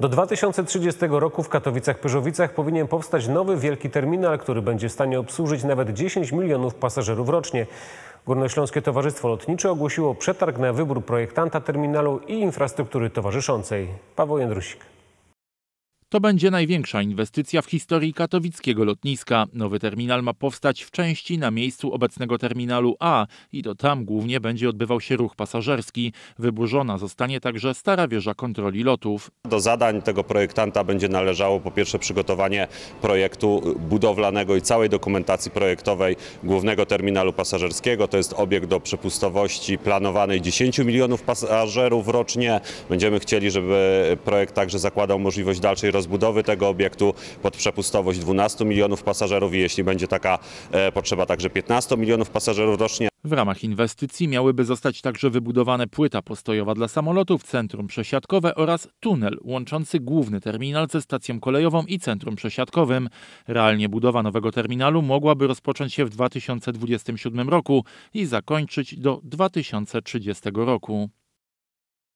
Do 2030 roku w katowicach pyżowicach powinien powstać nowy wielki terminal, który będzie w stanie obsłużyć nawet 10 milionów pasażerów rocznie. Górnośląskie Towarzystwo Lotnicze ogłosiło przetarg na wybór projektanta terminalu i infrastruktury towarzyszącej. Paweł Jędrusik. To będzie największa inwestycja w historii katowickiego lotniska. Nowy terminal ma powstać w części na miejscu obecnego terminalu A i to tam głównie będzie odbywał się ruch pasażerski. Wyburzona zostanie także stara wieża kontroli lotów. Do zadań tego projektanta będzie należało po pierwsze przygotowanie projektu budowlanego i całej dokumentacji projektowej głównego terminalu pasażerskiego. To jest obiekt do przepustowości planowanej 10 milionów pasażerów rocznie. Będziemy chcieli, żeby projekt także zakładał możliwość dalszej rozwoju rozbudowy tego obiektu pod przepustowość 12 milionów pasażerów i jeśli będzie taka e, potrzeba także 15 milionów pasażerów rocznie. W ramach inwestycji miałyby zostać także wybudowane płyta postojowa dla samolotów, centrum przesiadkowe oraz tunel łączący główny terminal ze stacją kolejową i centrum przesiadkowym. Realnie budowa nowego terminalu mogłaby rozpocząć się w 2027 roku i zakończyć do 2030 roku.